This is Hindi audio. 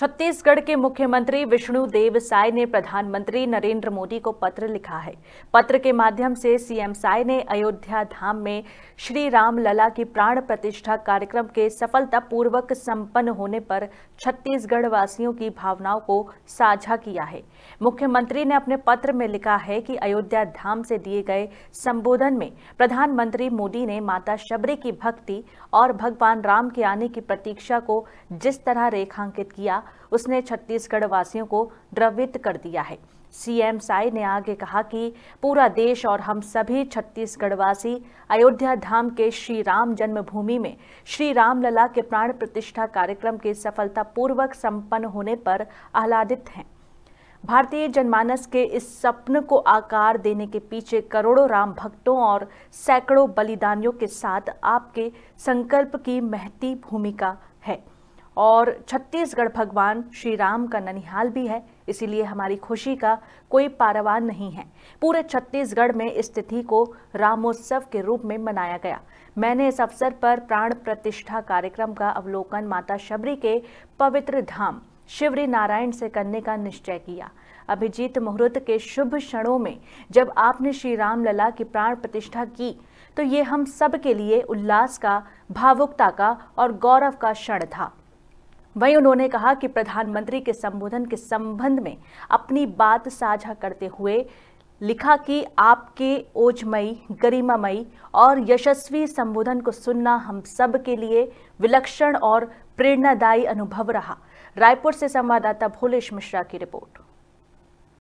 छत्तीसगढ़ के मुख्यमंत्री विष्णु देव साय ने प्रधानमंत्री नरेंद्र मोदी को पत्र लिखा है पत्र के माध्यम से सीएम साय ने अयोध्या धाम में श्री राम लला की प्राण प्रतिष्ठा कार्यक्रम के सफलतापूर्वक संपन्न होने पर छत्तीसगढ़ वासियों की भावनाओं को साझा किया है मुख्यमंत्री ने अपने पत्र में लिखा है कि अयोध्या धाम से दिए गए संबोधन में प्रधानमंत्री मोदी ने माता शबरी की भक्ति और भगवान राम के आने की प्रतीक्षा को जिस तरह रेखांकित किया उसने छत्तीसगढ़ वासियों को द्रवित कर दिया है सीएम साई ने आगे कहा कि पूरा देश और हम सभी छत्तीसगढ़वासी अयोध्या धाम के श्री राम जन्मभूमि में श्री राम लला के प्राण प्रतिष्ठा कार्यक्रम के सफलता पूर्वक संपन्न होने पर आह्लादित हैं भारतीय जनमानस के इस सपन को आकार देने के पीछे करोड़ों राम भक्तों और सैकड़ों बलिदानियों के साथ आपके संकल्प की महती भूमिका है और छत्तीसगढ़ भगवान श्री राम का ननिहाल भी है इसीलिए हमारी खुशी का कोई पारावार नहीं है पूरे छत्तीसगढ़ में इस तिथि को रामोत्सव के रूप में मनाया गया मैंने इस अवसर पर प्राण प्रतिष्ठा कार्यक्रम का अवलोकन माता शबरी के पवित्र धाम शिवरी नारायण से करने का निश्चय किया अभिजीत मुहूर्त के शुभ क्षणों में जब आपने श्री राम लला की प्राण प्रतिष्ठा की तो ये हम सब के लिए उल्लास का भावुकता का और गौरव का क्षण था वहीं उन्होंने कहा कि प्रधानमंत्री के संबोधन के संबंध में अपनी बात साझा करते हुए लिखा कि आपके ओजमयी गरिमामयी और यशस्वी संबोधन को सुनना हम सब के लिए विलक्षण और प्रेरणादायी अनुभव रहा रायपुर से संवाददाता भोलेश मिश्रा की रिपोर्ट